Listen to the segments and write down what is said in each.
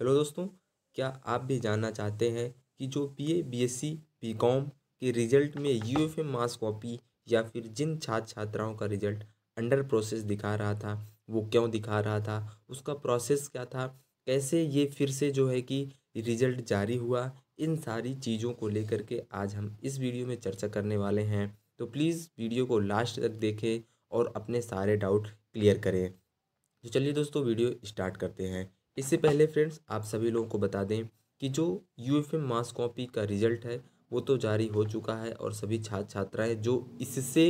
Hello दोस्तों क्या आप भी जानना चाहते हैं कि जो B A B S C com के रिजल्ट में U F M mass copy या फिर जिन छात्र छात्राओं का रिजल्ट अंडर प्रोसेस दिखा रहा था वो क्यों दिखा रहा था उसका प्रोसेस क्या था कैसे ये फिर से जो है कि रिजल्ट जारी हुआ इन सारी चीज़ों को लेकर के आज हम इस वीडियो में चर्चा करने वाले हैं तो प्लीज़ वीडियो को लास्ट तक देखें और अपने सारे डाउट क्लियर करें तो चलिए दोस्तों वीडियो स्टार्ट करते हैं इससे पहले फ्रेंड्स आप सभी लोगों को बता दें कि जो यू एफ मास कॉपी का रिजल्ट है वो तो जारी हो चुका है और सभी छात्र छात्राएँ जो इससे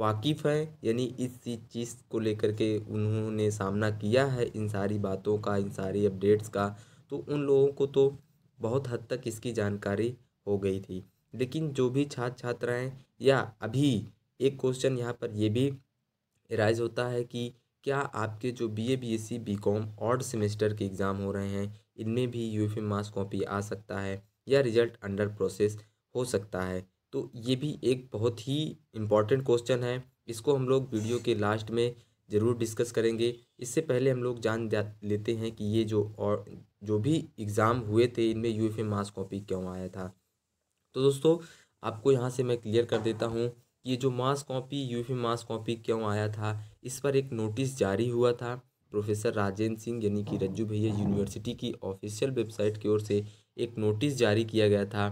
वाकिफ़ हैं यानी इस चीज़ को लेकर के उन्होंने सामना किया है इन सारी बातों का इन सारी अपडेट्स का तो उन लोगों को तो बहुत हद तक इसकी जानकारी हो गई थी लेकिन जो भी छात्र छात्राएँ या अभी एक क्वेश्चन यहाँ पर ये भी राइज होता है कि क्या आपके जो B A B S C B com odd semester के एग्ज़ाम हो रहे हैं इनमें भी यू एफ मास कॉपी आ सकता है या रिजल्ट अंडर प्रोसेस हो सकता है तो ये भी एक बहुत ही इम्पॉर्टेंट क्वेश्चन है इसको हम लोग वीडियो के लास्ट में ज़रूर डिस्कस करेंगे इससे पहले हम लोग जान जा लेते हैं कि ये जो और जो भी एग्ज़ाम हुए थे इनमें यू एफ मास कॉपी क्यों आया था तो दोस्तों आपको यहाँ से मैं क्लियर कर देता हूँ ये जो mass copy UP mass copy क्यों आया था इस पर एक नोटिस जारी हुआ था प्रोफेसर राजेंद्र सिंह यानी कि रज्जू भैया यूनिवर्सिटी की ऑफिशियल वेबसाइट की ओर से एक नोटिस जारी किया गया था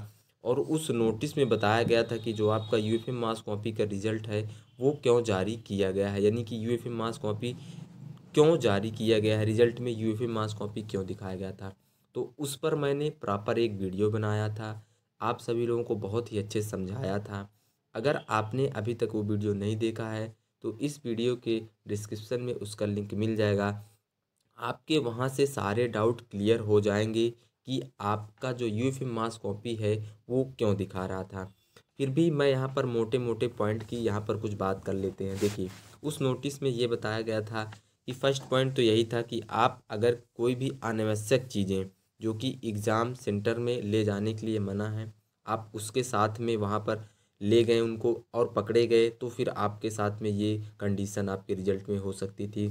और उस नोटिस में बताया गया था कि जो आपका यू मास कॉपी का रिजल्ट है वो क्यों जारी किया गया है यानी कि यू मास कॉपी क्यों जारी किया गया है रिजल्ट में यू मास कॉपी क्यों दिखाया गया था तो उस पर मैंने प्रॉपर एक वीडियो बनाया था आप सभी लोगों को बहुत ही अच्छे समझाया था अगर आपने अभी तक वो वीडियो नहीं देखा है तो इस वीडियो के डिस्क्रिप्शन में उसका लिंक मिल जाएगा आपके वहाँ से सारे डाउट क्लियर हो जाएंगे कि आपका जो यू एफ मास कॉपी है वो क्यों दिखा रहा था फिर भी मैं यहाँ पर मोटे मोटे पॉइंट की यहाँ पर कुछ बात कर लेते हैं देखिए उस नोटिस में ये बताया गया था कि फर्स्ट पॉइंट तो यही था कि आप अगर कोई भी अनावश्यक चीज़ें जो कि एग्ज़ाम सेंटर में ले जाने के लिए मना है आप उसके साथ में वहाँ पर ले गए उनको और पकड़े गए तो फिर आपके साथ में ये कंडीशन आपके रिजल्ट में हो सकती थी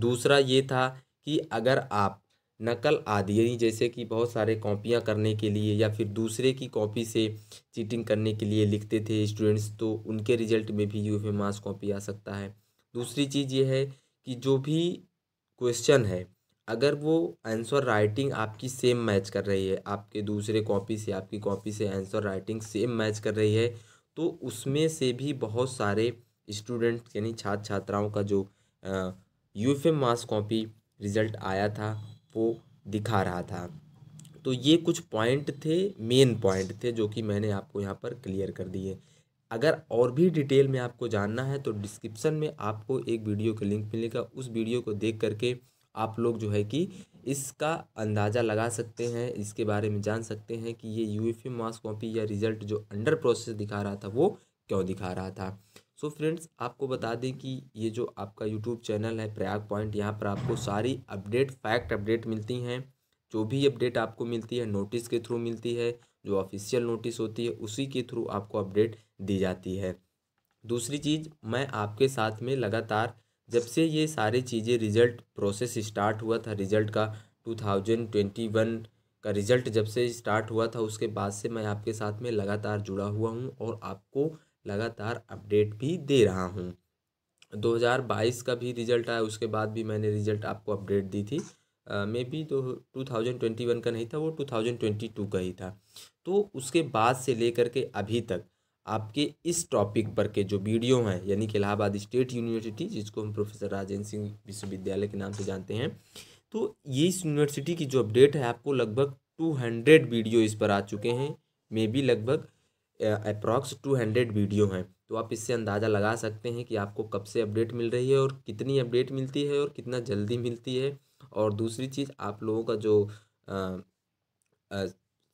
दूसरा ये था कि अगर आप नकल आदि यानी जैसे कि बहुत सारे कॉपियाँ करने के लिए या फिर दूसरे की कॉपी से चीटिंग करने के लिए लिखते थे स्टूडेंट्स तो उनके रिजल्ट में भी यू मास कॉपी आ सकता है दूसरी चीज़ ये है कि जो भी क्वेश्चन है अगर वो आंसर राइटिंग आपकी सेम मैच कर रही है आपके दूसरे कॉपी से आपकी कॉपी से आंसर राइटिंग सेम मैच कर रही है तो उसमें से भी बहुत सारे स्टूडेंट यानी छात्र छात्राओं का जो U F M mass copy result आया था वो दिखा रहा था तो ये कुछ पॉइंट थे मेन पॉइंट थे जो कि मैंने आपको यहाँ पर क्लियर कर दिए अगर और भी डिटेल में आपको जानना है तो डिस्क्रिप्सन में आपको एक वीडियो का लिंक मिलेगा उस वीडियो को देख करके आप लोग जो है कि इसका अंदाज़ा लगा सकते हैं इसके बारे में जान सकते हैं कि ये यू एफ मास कॉपी या रिजल्ट जो अंडर प्रोसेस दिखा रहा था वो क्यों दिखा रहा था सो so फ्रेंड्स आपको बता दें कि ये जो आपका यूट्यूब चैनल है प्रयाग पॉइंट यहाँ पर आपको सारी अपडेट फैक्ट अपडेट मिलती हैं जो भी अपडेट आपको मिलती है नोटिस के थ्रू मिलती है जो ऑफिशियल नोटिस होती है उसी के थ्रू आपको अपडेट दी जाती है दूसरी चीज़ मैं आपके साथ में लगातार जब से ये सारे चीज़ें रिज़ल्ट प्रोसेस स्टार्ट हुआ था रिज़ल्ट का टू थाउजेंड ट्वेंटी वन का रिज़ल्ट जब से स्टार्ट हुआ था उसके बाद से मैं आपके साथ में लगातार जुड़ा हुआ हूँ और आपको लगातार अपडेट भी दे रहा हूँ 2022 का भी रिज़ल्ट आया उसके बाद भी मैंने रिज़ल्ट आपको अपडेट दी थी मे बी तो टू थाउजेंड ट्वेंटी वन का नहीं था वो टू थाउजेंड ट्वेंटी टू का ही था तो उसके बाद से लेकर के अभी तक आपके इस टॉपिक पर के जो वीडियो हैं यानी कि इलाहाबाद स्टेट यूनिवर्सिटी जिसको हम प्रोफेसर राजेंद्र सिंह विश्वविद्यालय के नाम से जानते हैं तो ये इस यूनिवर्सिटी की जो अपडेट है आपको लगभग टू हंड्रेड वीडियो इस पर आ चुके हैं मे बी लगभग अप्रॉक्स टू हंड्रेड वीडियो हैं तो आप इससे अंदाज़ा लगा सकते हैं कि आपको कब से अपडेट मिल रही है और कितनी अपडेट मिलती है और कितना जल्दी मिलती है और दूसरी चीज़ आप लोगों का जो आ, आ,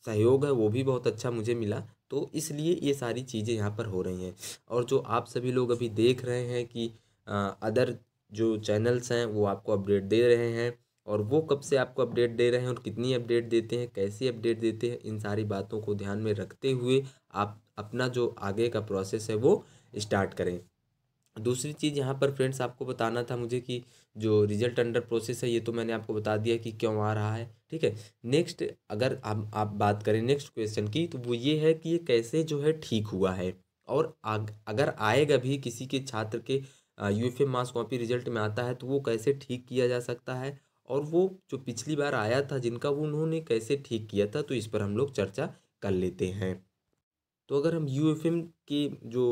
सहयोग है वो भी बहुत अच्छा मुझे मिला तो इसलिए ये सारी चीज़ें यहाँ पर हो रही हैं और जो आप सभी लोग अभी देख रहे हैं कि आ, अदर जो चैनल्स हैं वो आपको अपडेट दे रहे हैं और वो कब से आपको अपडेट दे रहे हैं और कितनी अपडेट देते हैं कैसी अपडेट देते हैं इन सारी बातों को ध्यान में रखते हुए आप अपना जो आगे का प्रोसेस है वो स्टार्ट करें दूसरी चीज़ यहाँ पर फ्रेंड्स आपको बताना था मुझे कि जो रिजल्ट अंडर प्रोसेस है ये तो मैंने आपको बता दिया कि क्यों आ रहा है ठीक है नेक्स्ट अगर आप आप बात करें नेक्स्ट क्वेश्चन की तो वो ये है कि ये कैसे जो है ठीक हुआ है और आग, अगर आएगा भी किसी के छात्र के U F mass copy result में आता है तो वो कैसे ठीक किया जा सकता है और वो जो पिछली बार आया था जिनका वो उन्होंने कैसे ठीक किया था तो इस पर हम लोग चर्चा कर लेते हैं तो अगर हम यू के जो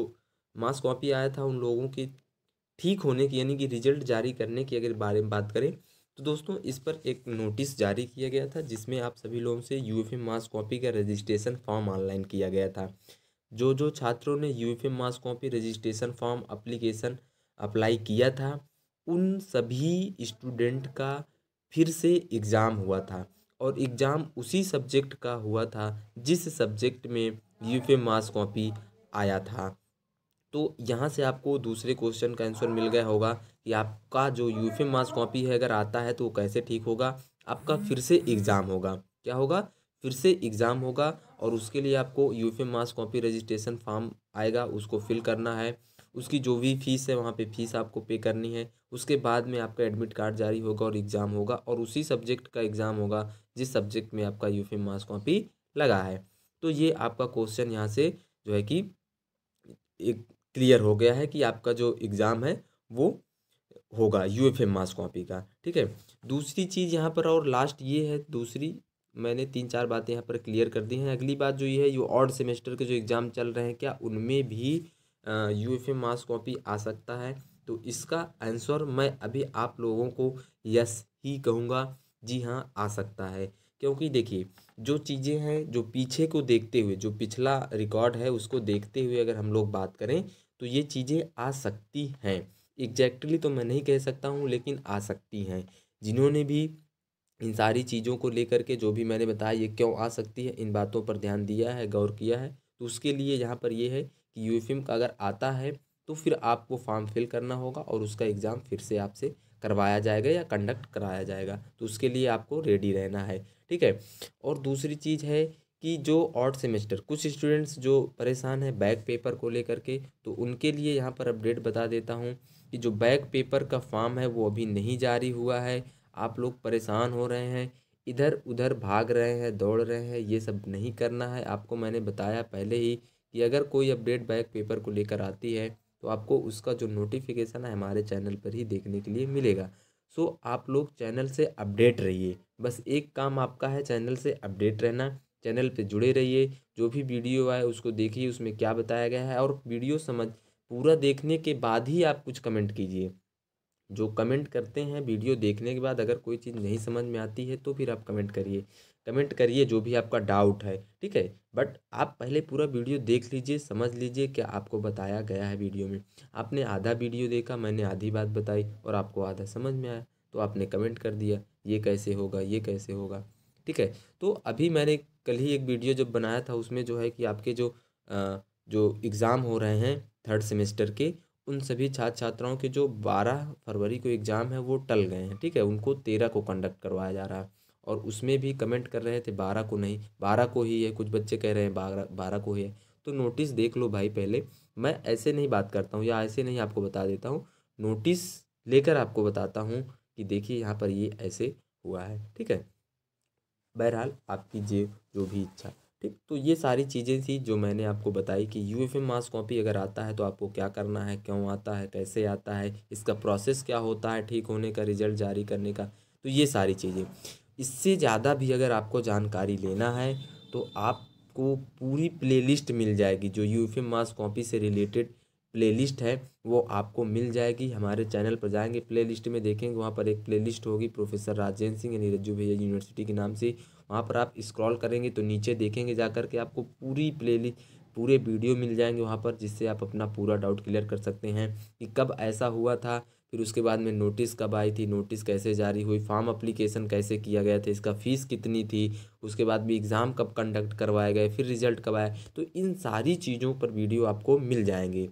मास कॉपी आया था उन लोगों की ठीक होने की यानी कि रिजल्ट जारी करने की अगर बारे में बात करें तो दोस्तों इस पर एक नोटिस जारी किया गया था जिसमें आप सभी लोगों से यू एफ मास कॉपी का रजिस्ट्रेशन फॉर्म ऑनलाइन किया गया था जो जो छात्रों ने U F mass copy registration form application apply किया था उन सभी स्टूडेंट का फिर से एग्ज़ाम हुआ था और एग्ज़ाम उसी सब्जेक्ट का हुआ था जिस सब्जेक्ट में यू एफ मास कॉपी आया था तो यहाँ से आपको दूसरे क्वेश्चन का आंसर मिल गया होगा कि आपका जो यूफिम मास कॉपी है अगर आता है तो वो कैसे ठीक होगा आपका हम्म। फिर से एग्ज़ाम होगा क्या होगा फिर से एग्ज़ाम होगा और उसके लिए आपको U F M mass copy registration form आएगा उसको फिल करना है उसकी जो भी फ़ीस है वहाँ पे फ़ीस आपको पे करनी है उसके बाद में आपका एडमिट कार्ड जारी होगा और एग्ज़ाम होगा और उसी सब्जेक्ट का एग्ज़ाम होगा जिस सब्जेक्ट में आपका यूफिम मास कॉपी लगा है तो ये आपका क्वेश्चन यहाँ से जो है कि एक क्लियर हो गया है कि आपका जो एग्ज़ाम है वो होगा U F M mass copy का ठीक है दूसरी चीज़ यहाँ पर और लास्ट ये है दूसरी मैंने तीन चार बातें यहाँ पर क्लियर कर दी हैं अगली बात जो ये है ये ऑर्ड सेमेस्टर के जो एग्ज़ाम चल रहे हैं क्या उनमें भी U F M mass copy आ सकता है तो इसका आंसर मैं अभी आप लोगों को यस ही कहूँगा जी हाँ आ सकता है क्योंकि देखिए जो चीज़ें हैं जो पीछे को देखते हुए जो पिछला रिकॉर्ड है उसको देखते हुए अगर हम लोग बात करें तो ये चीज़ें आ सकती हैं एग्जैक्टली तो मैं नहीं कह सकता हूँ लेकिन आ सकती हैं जिन्होंने भी इन सारी चीज़ों को लेकर के जो भी मैंने बताया ये क्यों आ सकती है इन बातों पर ध्यान दिया है गौर किया है तो उसके लिए यहाँ पर ये है कि यू का अगर आता है तो फिर आपको फॉर्म फिल करना होगा और उसका एग्ज़ाम फिर से आपसे करवाया जाएगा या कंडक्ट कराया जाएगा तो उसके लिए आपको रेडी रहना है ठीक है और दूसरी चीज़ है कि जो ऑट सेमेस्टर कुछ स्टूडेंट्स जो परेशान हैं बैक पेपर को लेकर के तो उनके लिए यहाँ पर अपडेट बता देता हूँ कि जो बैक पेपर का फॉर्म है वो अभी नहीं जारी हुआ है आप लोग परेशान हो रहे हैं इधर उधर भाग रहे हैं दौड़ रहे हैं ये सब नहीं करना है आपको मैंने बताया पहले ही कि अगर कोई अपडेट बैक पेपर को लेकर आती है तो आपको उसका जो नोटिफिकेशन है हमारे चैनल पर ही देखने के लिए मिलेगा सो आप लोग चैनल से अपडेट रहिए बस एक काम आपका है चैनल से अपडेट रहना चैनल पे जुड़े रहिए जो भी वीडियो आए उसको देखिए उसमें क्या बताया गया है और वीडियो समझ पूरा देखने के बाद ही आप कुछ कमेंट कीजिए जो कमेंट करते हैं वीडियो देखने के बाद अगर कोई चीज़ नहीं समझ में आती है तो फिर आप कमेंट करिए कमेंट करिए जो भी आपका डाउट है ठीक है बट आप पहले पूरा वीडियो देख लीजिए समझ लीजिए क्या आपको बताया गया है वीडियो में आपने आधा वीडियो देखा मैंने आधी बात बताई और आपको आधा समझ में आया तो आपने कमेंट कर दिया ये कैसे होगा ये कैसे होगा ठीक है तो अभी मैंने कल ही एक वीडियो जब बनाया था उसमें जो है कि आपके जो आ, जो एग्ज़ाम हो रहे हैं थर्ड सेमेस्टर के उन सभी छात्र छात्राओं के जो बारह फरवरी को एग्ज़ाम है वो टल गए हैं ठीक है उनको तेरह को कंडक्ट करवाया जा रहा है और उसमें भी कमेंट कर रहे थे बारह को नहीं बारह को ही है कुछ बच्चे कह रहे हैं बारह बारह को ही है तो नोटिस देख लो भाई पहले मैं ऐसे नहीं बात करता हूँ या ऐसे नहीं आपको बता देता हूँ नोटिस लेकर आपको बताता हूँ कि देखिए यहाँ पर ये ऐसे हुआ है ठीक है बहरहाल आपकी जे जो भी इच्छा ठीक तो ये सारी चीज़ें थी जो मैंने आपको बताई कि U F M mass copy अगर आता है तो आपको क्या करना है क्यों आता है कैसे आता है इसका प्रोसेस क्या होता है ठीक होने का रिजल्ट जारी करने का तो ये सारी चीज़ें इससे ज़्यादा भी अगर आपको जानकारी लेना है तो आपको पूरी प्लेलिस्ट मिल जाएगी जो यू मास कॉपी से रिलेटेड प्लेलिस्ट है वो आपको मिल जाएगी हमारे चैनल पर जाएंगे प्लेलिस्ट में देखेंगे वहाँ पर एक प्लेलिस्ट होगी प्रोफेसर राजेंद्र सिंह यानी रज्जू भैया यूनिवर्सिटी के नाम से वहाँ पर आप स्क्रॉल करेंगे तो नीचे देखेंगे जा करके के आपको पूरी प्ले पूरे वीडियो मिल जाएंगे वहाँ पर जिससे आप अपना पूरा डाउट क्लियर कर सकते हैं कि कब ऐसा हुआ था फिर उसके बाद में नोटिस कब आई थी नोटिस कैसे जारी हुई फॉर्म अप्लीकेशन कैसे किया गया था इसका फ़ीस कितनी थी उसके बाद भी एग्ज़ाम कब कंडक्ट करवाए गए फिर रिजल्ट कब आया तो इन सारी चीज़ों पर वीडियो आपको मिल जाएंगे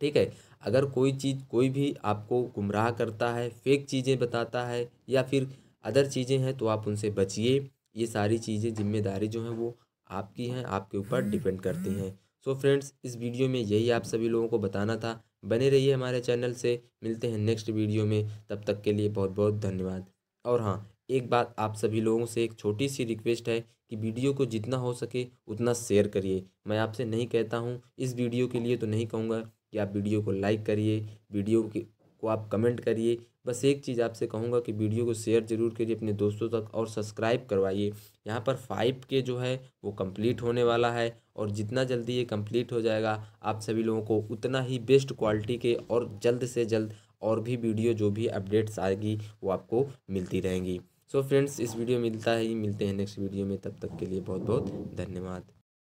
ठीक है अगर कोई चीज़ कोई भी आपको गुमराह करता है फेक चीज़ें बताता है या फिर अदर चीज़ें हैं तो आप उनसे बचिए ये सारी चीज़ें जिम्मेदारी जो हैं वो आपकी हैं आपके ऊपर डिपेंड करती हैं सो फ्रेंड्स इस वीडियो में यही आप सभी लोगों को बताना था बने रहिए हमारे चैनल से मिलते हैं नेक्स्ट वीडियो में तब तक के लिए बहुत बहुत धन्यवाद और हाँ एक बात आप सभी लोगों से एक छोटी सी रिक्वेस्ट है कि वीडियो को जितना हो सके उतना शेयर करिए मैं आपसे नहीं कहता हूँ इस वीडियो के लिए तो नहीं कहूँगा कि आप वीडियो को लाइक करिए वीडियो की वो आप कमेंट करिए बस एक चीज़ आपसे कहूँगा कि वीडियो को शेयर जरूर करिए अपने दोस्तों तक और सब्सक्राइब करवाइए यहाँ पर फाइव के जो है वो कंप्लीट होने वाला है और जितना जल्दी ये कंप्लीट हो जाएगा आप सभी लोगों को उतना ही बेस्ट क्वालिटी के और जल्द से जल्द और भी वीडियो जो भी अपडेट्स आएगी वो आपको मिलती रहेंगी सो so फ्रेंड्स इस वीडियो मिलता है ही मिलते हैं नेक्स्ट वीडियो में तब तक के लिए बहुत बहुत धन्यवाद